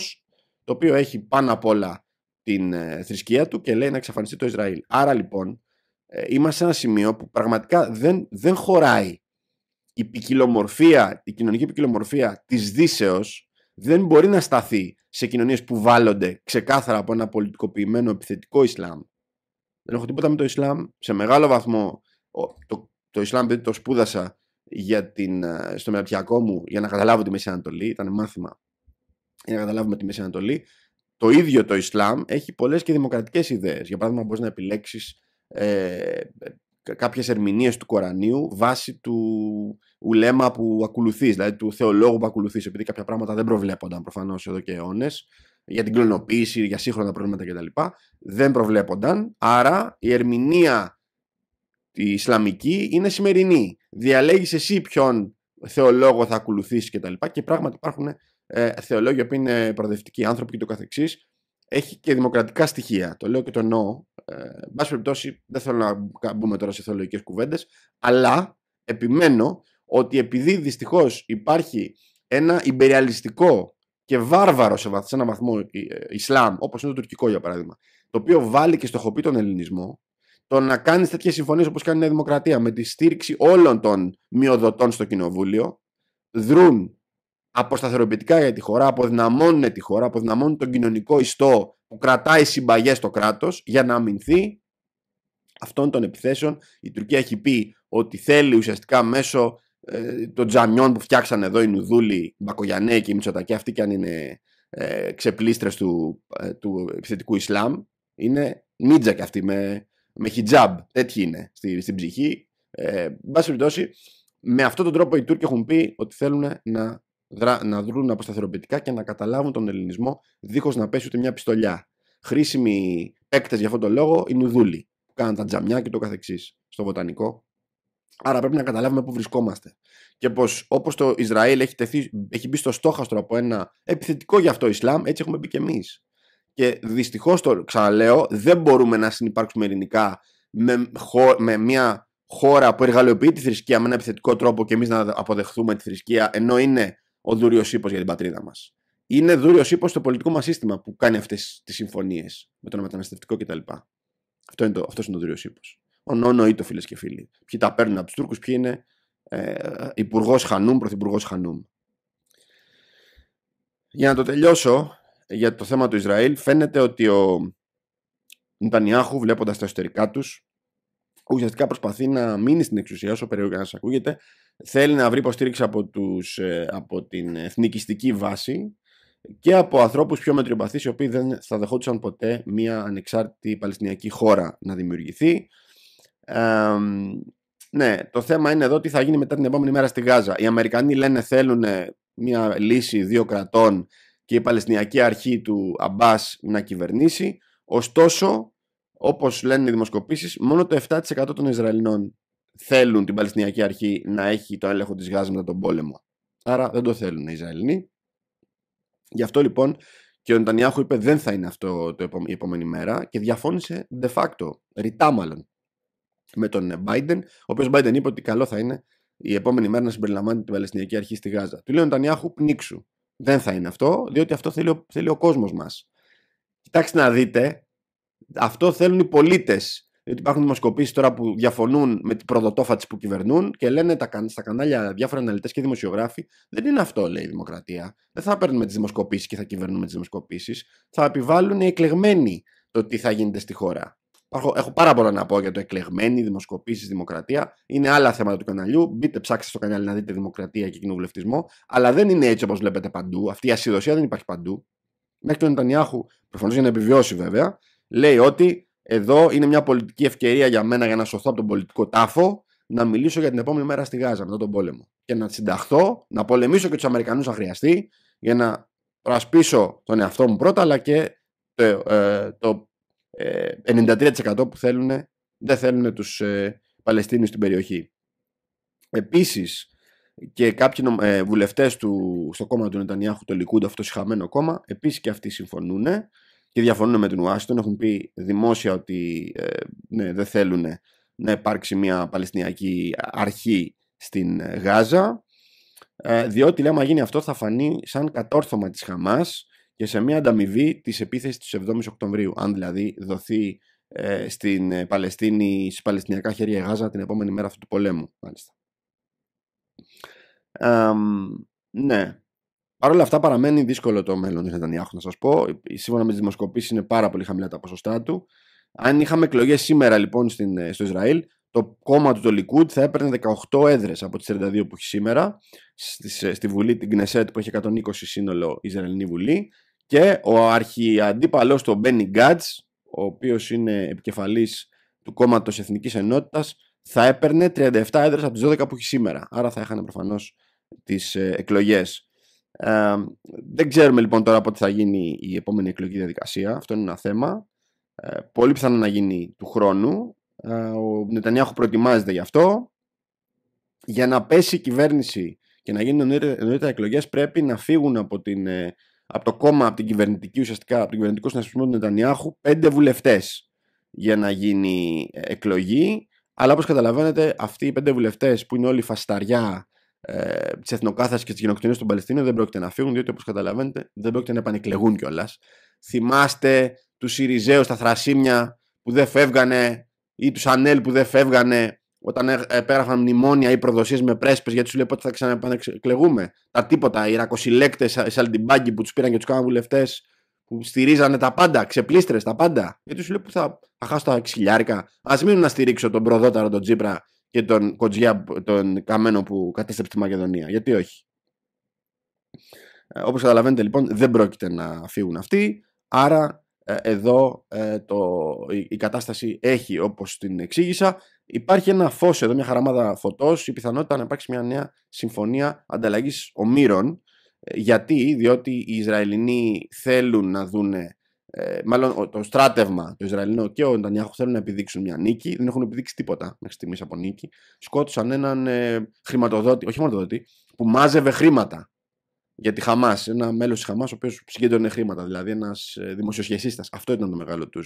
το οποίο έχει πάνω απ' όλα την ε, θρησκεία του και λέει να εξαφανιστεί το Ισραήλ. Άρα λοιπόν, ε, είμαστε σε ένα σημείο που πραγματικά δεν, δεν χωράει η ποικιλομορφία, η κοινωνική ποικιλομορφία της Δύσεως δεν μπορεί να σταθεί σε κοινωνίες που βάλλονται ξεκάθαρα από ένα πολιτικοποιημένο επιθετικό Ισλάμ δεν έχω τίποτα με το Ισλάμ. Σε μεγάλο βαθμό το, το Ισλάμ δεν το σπούδασα για την, ε, στο μεταπτυχιακό μου για να καταλάβω τη Μέση Ανατολή, ήταν μάθημα για να καταλάβουμε τη Μέση Ανατολή. Το ίδιο το Ισλάμ έχει πολλές και δημοκρατικές ιδέες. Για παράδειγμα, μπορείς να επιλέξεις ε, κάποιες ερμηνείες του Κορανίου βάσει του ουλέμα που ακολουθείς, δηλαδή του θεολόγου που ακολουθείς, επειδή κάποια πράγματα δεν προβλέπονταν προφανώς εδώ και αιώνες για την κλωνοποίηση, για σύγχρονα προβλήματα κτλ. Δεν προβλέπονταν. Άρα η ερμηνεία η Ισλαμική είναι σημερινή. Διαλέγεις εσύ ποιον θεολόγο θα ακολουθήσεις κτλ. Και, και πράγματι υπάρχουν ε, θεολόγοι που είναι προοδευτικοί άνθρωποι και το καθεξής. Έχει και δημοκρατικά στοιχεία. Το λέω και το εννοώ. Ε, εν περιπτώσει, δεν θέλω να μπούμε τώρα σε θεολογικές κουβέντες, αλλά επιμένω ότι επειδή δυστυχώς υπάρχει ένα υπεριαλιστικό και βάρβαρος σε, ένα βαθμό ε, Ισλάμ, όπως είναι το τουρκικό για παράδειγμα, το οποίο βάλει και στοχοποιεί τον ελληνισμό, το να κάνεις τέτοιες συμφωνίες όπως κάνει η Νέα Δημοκρατία με τη στήριξη όλων των μειοδοτών στο κοινοβούλιο, δρούν αποσταθεροποιητικά για τη χώρα, αποδυναμώνουν τη χώρα, αποδυναμώνουν τον κοινωνικό ιστό που κρατάει συμπαγές το κράτος για να αμυνθεί αυτών των επιθέσεων. Η Τουρκία έχει πει ότι θέλει ουσιαστικά μέσω ε, των τζαμιών που φτιάξαν εδώ οι Νουδούλοι, οι Μπακογιανέοι και οι Μητσοτακοί, αυτοί και αν είναι ε, ξεπλίστρες του, ε, του επιθετικού Ισλάμ, είναι νίτζα και αυτοί με, με χιτζάμπ. Τέτοιοι είναι στη, στην ψυχή. Ε, εν με αυτόν τον τρόπο οι Τούρκοι έχουν πει ότι θέλουν να, δρα, να δρουν αποσταθεροποιητικά και να καταλάβουν τον ελληνισμό δίχως να πέσει ούτε μια πιστολιά. Χρήσιμοι παίκτες για αυτόν τον λόγο οι Νουδούλοι που κάναν τα τζαμιά και το καθεξής στο βοτανικό Άρα πρέπει να καταλάβουμε πού βρισκόμαστε. Και πως όπως το Ισραήλ έχει, έχει μπει στο στόχαστρο από ένα επιθετικό γι' αυτό Ισλάμ, έτσι έχουμε μπει και εμείς. Και δυστυχώς το ξαναλέω, δεν μπορούμε να συνεπάρξουμε ελληνικά με, με μια χώρα που εργαλειοποιεί τη θρησκεία με ένα επιθετικό τρόπο και εμείς να αποδεχθούμε τη θρησκεία, ενώ είναι ο δούριο ύπος για την πατρίδα μας. Είναι δούριο ύπος το πολιτικό μας σύστημα που κάνει αυτές τις συμφωνίες με το μεταναστευτικό κτλ. Αυτό είναι το, αυτός είναι το δούριο ύπος ο Ονονοείτο, φίλες και φίλοι. Ποιοι τα παίρνουν από τους Τούρκους, ποιοι είναι ε, υπουργός Χανούμ, πρωθυπουργός Χανούμ. Για να το τελειώσω για το θέμα του Ισραήλ, φαίνεται ότι ο Ντανιάχου, βλέποντας τα εσωτερικά τους, ουσιαστικά προσπαθεί να μείνει στην εξουσία, όσο περίεργο να σας ακούγεται, θέλει να βρει υποστήριξη από, τους, ε, από την εθνικιστική βάση και από ανθρώπους πιο μετριοπαθείς οι οποίοι δεν θα δεχόντουσαν ποτέ μια ανεξάρτητη Παλαιστινιακή χώρα να δημιουργηθεί. Ε, ναι, το θέμα είναι εδώ τι θα γίνει μετά την επόμενη μέρα στη Γάζα. Οι Αμερικανοί λένε θέλουν ε, μια λύση δύο κρατών και η Παλαιστινιακή αρχή του Αμπάς να κυβερνήσει. Ωστόσο, όπως λένε οι δημοσκοπήσεις, μόνο το 7% των Ισραηλινών θέλουν την Παλαιστινιακή αρχή να έχει το έλεγχο της Γάζας μετά τον πόλεμο. Άρα δεν το θέλουν οι Ισραηλινοί. Γι' αυτό λοιπόν και ο Ντανιάχου είπε δεν θα είναι αυτό το η επόμενη μέρα και διαφώνησε de facto, ρητά μάλλον με τον ε, Biden, ο οποίος Biden είπε ότι καλό θα είναι η επόμενη μέρα να συμπεριλαμβάνει την Παλαιστινιακή Αρχή στη Γάζα. Του λέει ο Ντανιάχου πνίξου. Δεν θα είναι αυτό, διότι αυτό θέλει, ο, θέλει ο κόσμος μας. Κοιτάξτε να δείτε, αυτό θέλουν οι πολίτες. Διότι υπάρχουν δημοσκοπήσεις τώρα που διαφωνούν με την τη που κυβερνούν και λένε τα, στα κανάλια διάφοροι αναλυτές και δημοσιογράφοι: Δεν είναι αυτό, λέει η δημοκρατία. Δεν θα παίρνουμε τις δημοσκοπήσεις και θα κυβερνούμε τις δημοσκοπήσεις. Θα επιβάλλουν οι εκλεγμένοι το τι θα γίνεται στη χώρα. Έχω πάρα πολλά να πω για το εκλεγμένοι, δημοσκοπήσεις, δημοκρατία. Είναι άλλα θέματα του καναλιού. Μπείτε, ψάξτε στο κανάλι να δείτε δημοκρατία και κοινοβουλευτισμό. Αλλά δεν είναι έτσι όπως βλέπετε παντού. Αυτή η ασυδοσία δεν υπάρχει παντού. Μέχρι τον Νετανιάχου, προφανώς για να επιβιώσει βέβαια, λέει ότι εδώ είναι μια πολιτική ευκαιρία για μένα για να σωθώ από τον πολιτικό τάφο να μιλήσω για την επόμενη μέρα στη Γάζα μετά τον πόλεμο. Και να συνταχθώ, να πολεμήσω και τους Αμερικανούς αν χρειαστεί για να προασπίσω τον εαυτό μου πρώτα αλλά και το, ε, το 93% ε, που θέλουν δεν θέλουν τους ε, Παλαιστίνιους στην περιοχή. Επίσης και κάποιοι ε, βουλευτές του, στο κόμμα του Νετανιάχου, το Λικούντα, αυτό συχαμένο κόμμα, επίσης και αυτοί συμφωνούν και διαφωνούν με την Ουάσιντον, Έχουν πει δημόσια ότι ναι, δεν θέλουν να υπάρξει μια Παλαιστινιακή αρχή στην Γάζα διότι λέμε, γίνει αυτό θα φανεί σαν κατόρθωμα της Χαμάς και σε μια ανταμοιβή της επίθεσης της 7η Οκτωβρίου. Αν δηλαδή δοθεί ε, στην ε, Παλαιστίνη, στι Παλαιστινιακά χέρια Γάζα την επόμενη μέρα αυτού του πολέμου. Μάλιστα. Ε, ναι. Παρ' όλα αυτά παραμένει δύσκολο το μέλλον του Νετανιάχου να σας πω. Σύμφωνα με τις δημοσκοπήσεις είναι πάρα πολύ χαμηλά τα ποσοστά του. Αν είχαμε εκλογές σήμερα λοιπόν στην, ε, στο Ισραήλ, το κόμμα του το Λικούτ θα έπαιρνε 18 έδρες από τις 32 που έχει σήμερα στη, στη Βουλή, την Κνεσέτ που έχει 120 σύνολο Ισραηλινή Βουλή και ο αρχιαντίπαλος του Μπένι Γκάτς, ο οποίος είναι επικεφαλής του κόμματος Εθνικής Ενότητας, θα έπαιρνε 37 έδρες από τις 12 που έχει σήμερα. Άρα θα έχανε προφανώς τις ε, εκλογές. Ε, δεν ξέρουμε λοιπόν τώρα πότε θα γίνει η επόμενη εκλογική διαδικασία. Αυτό είναι ένα θέμα. Ε, πολύ πιθανό να γίνει του χρόνου. Ε, ο Νετανιάχου προετοιμάζεται γι' αυτό. Για να πέσει η κυβέρνηση και να γίνουν νωρίτερα εκλογές πρέπει να φύγουν από την ε, από το κόμμα, από την κυβερνητική ουσιαστικά, από τον κυβερνητικό συνασπισμό του Νετανιάχου, πέντε βουλευτές για να γίνει ε, εκλογή. Αλλά όπως καταλαβαίνετε, αυτοί οι πέντε βουλευτές που είναι όλοι φασταριά ε, της εθνοκάθαρσης και της γενοκτονίας των Παλαιστίνων δεν πρόκειται να φύγουν, διότι όπως καταλαβαίνετε δεν πρόκειται να επανεκλεγούν κιόλας. Θυμάστε τους Σιριζέους στα θρασίμια που δεν φεύγανε ή τους Ανέλ που δεν φεύγανε όταν ε, επέγραφαν μνημόνια ή προδοσίες με πρέσπες, γιατί σου λέει πότε θα ξαναεπανεκλεγούμε. Τα τίποτα. Οι οι σαλτιμπάγκοι που τους πήραν και τους κάναν βουλευτές, που στηρίζανε τα πάντα, ξεπλήστρε τα πάντα. Γιατί σου λέει που θα, θα χάσω τα ξυλιάρικα. Ας μην να στηρίξω τον προδόταρο, τον Τζίπρα και τον Κοτζιά, τον καμένο που κατέστρεψε τη Μακεδονία. Γιατί όχι. Ε, όπως καταλαβαίνετε λοιπόν δεν πρόκειται να φύγουν αυτοί άρα ε, εδώ ε, το, η, κατάσταση έχει όπως την εξήγησα Υπάρχει ένα φως εδώ, μια χαραμάδα φωτός, η πιθανότητα να υπάρξει μια νέα συμφωνία ανταλλαγής ομήρων. Ε, γιατί, διότι οι Ισραηλινοί θέλουν να δουν, ε, μάλλον το στράτευμα το Ισραηλινού και ο Ντανιάχου θέλουν να επιδείξουν μια νίκη, δεν έχουν επιδείξει τίποτα μέχρι στιγμής από νίκη. Σκότωσαν έναν ε, χρηματοδότη, όχι χρηματοδότη, που μάζευε χρήματα για τη Χαμάς. Ένα μέλος της Χαμάς, ο οποίος συγκέντρωνε χρήματα, δηλαδή ένας ε, δημοσιοσχεσίστας. Αυτό ήταν το μεγάλο τους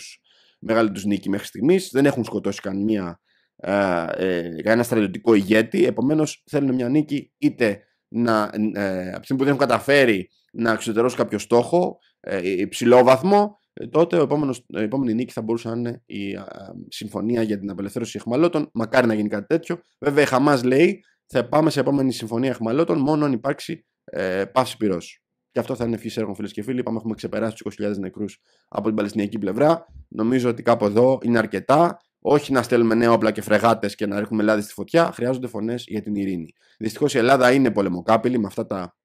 μεγάλη τους νίκη μέχρι στιγμής. Δεν έχουν σκοτώσει καμία ε, κανένα στρατιωτικό ηγέτη. Επομένως, θέλουν μια νίκη είτε να, ε, από τη που δεν έχουν καταφέρει να εξωτερώσουν κάποιο στόχο, ε, υψηλό βαθμό, ε, τότε ο επόμενος, η επόμενη νίκη θα μπορούσε να είναι η συμφωνία για την απελευθέρωση εχμαλώτων. Μακάρι να γίνει κάτι τέτοιο. Βέβαια, η Χαμάς λέει θα πάμε σε επόμενη συμφωνία εχμαλώτων μόνο αν υπάρξει ε, παύση πυρός. Και αυτό θα είναι ευχής έργο φίλες και φίλοι. Είπαμε έχουμε ξεπεράσει τους 20.000 νεκρούς από την Παλαιστινιακή πλευρά. Νομίζω ότι κάπου εδώ είναι αρκετά. Όχι να στέλνουμε νέα όπλα και φρεγάτες και να ρίχνουμε λάδι στη φωτιά. Χρειάζονται φωνές για την ειρήνη. Δυστυχώς η Ελλάδα είναι πολεμοκάπηλη με αυτά τα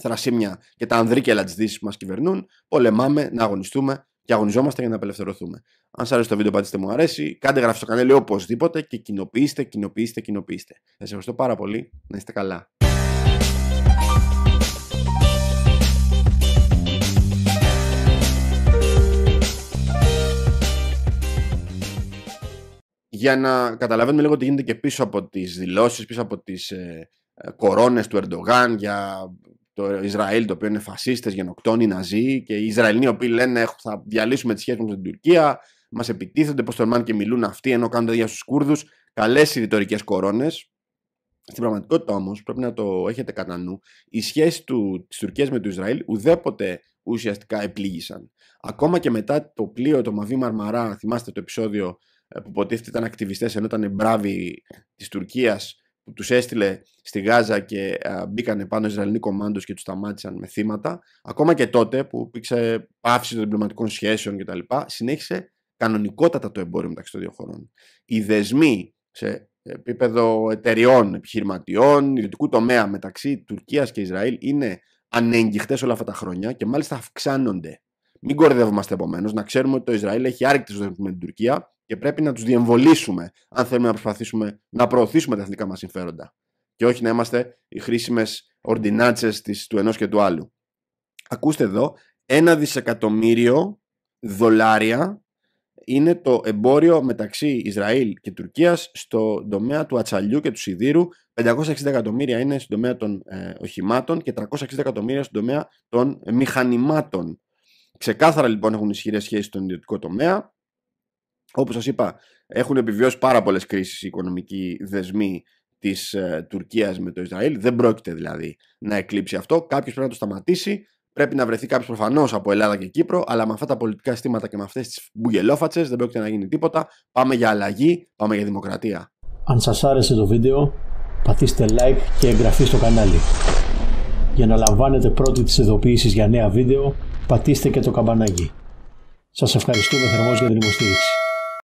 θρασίμια και τα ανδρίκελα της Δύσης που μας κυβερνούν. Πολεμάμε να αγωνιστούμε και αγωνιζόμαστε για να απελευθερωθούμε. Αν σας αρέσει το βίντεο, πατήστε μου αρέσει. Κάντε γράφει στο κανάλι οπωσδήποτε και κοινοποιήστε, κοινοποιήστε, κοινοποιήστε. Σας ευχαριστώ πάρα πολύ. Να είστε καλά. για να καταλαβαίνουμε λίγο τι γίνεται και πίσω από τις δηλώσεις, πίσω από τις ε, ε κορώνες του Ερντογάν για το Ισραήλ το οποίο είναι φασίστες, γενοκτόνοι, ναζί και οι Ισραηλοί οι οποίοι λένε θα διαλύσουμε τις σχέσεις μας με την Τουρκία, μας επιτίθενται πώς το και μιλούν αυτοί ενώ κάνουν τέτοια ίδια στους Κούρδους, καλές οι ρητορικές κορώνες. Στην πραγματικότητα όμως πρέπει να το έχετε κατά νου, η σχέση του, της Τουρκίας με το Ισραήλ ουδέποτε ουσιαστικά επλήγησαν. Ακόμα και μετά το πλοίο, το Μαβί Μαρμαρά, θυμάστε το επεισόδιο που υποτίθεται ήταν ακτιβιστές ενώ ήταν μπράβοι της Τουρκίας που τους έστειλε στη Γάζα και μπήκαν πάνω Ισραηλοί κομμάντος και τους σταμάτησαν με θύματα. Ακόμα και τότε που υπήρξε πάυση των διπλωματικών σχέσεων κτλ. συνέχισε κανονικότατα το εμπόριο μεταξύ των δύο χωρών. Οι δεσμοί σε επίπεδο εταιριών, επιχειρηματιών, ιδιωτικού τομέα μεταξύ Τουρκίας και Ισραήλ είναι ανέγγιχτε όλα αυτά τα χρόνια και μάλιστα αυξάνονται. Μην κορδεύομαστε επομένως, να ξέρουμε ότι το Ισραήλ έχει άρρηκτη με την Τουρκία και πρέπει να τους διεμβολήσουμε, αν θέλουμε να προσπαθήσουμε να προωθήσουμε τα εθνικά μας συμφέροντα. Και όχι να είμαστε οι χρήσιμες ορντινάτσε του ενός και του άλλου. Ακούστε εδώ, ένα δισεκατομμύριο δολάρια είναι το εμπόριο μεταξύ Ισραήλ και Τουρκίας στον τομέα του ατσαλιού και του σιδήρου. 560 εκατομμύρια είναι στον τομέα των ε, οχημάτων και 360 εκατομμύρια στον τομέα των μηχανημάτων. Ξεκάθαρα λοιπόν έχουν ισχυρές σχέσεις στον ιδιωτικό τομέα όπως σας είπα, έχουν επιβιώσει πάρα πολλές κρίσεις οι οικονομικοί δεσμοί της ε, Τουρκίας με το Ισραήλ. Δεν πρόκειται δηλαδή να εκλείψει αυτό. Κάποιος πρέπει να το σταματήσει. Πρέπει να βρεθεί κάποιος προφανώς από Ελλάδα και Κύπρο, αλλά με αυτά τα πολιτικά στήματα και με αυτές τις μπουγελόφατσες δεν πρόκειται να γίνει τίποτα. Πάμε για αλλαγή, πάμε για δημοκρατία. Αν σας άρεσε το βίντεο, πατήστε like και εγγραφή στο κανάλι. Για να λαμβάνετε πρώτη τις ειδοποιήσεις για νέα βίντεο, πατήστε και το καμπανάκι. Σας ευχαριστούμε θερμός για την υποστήριξη.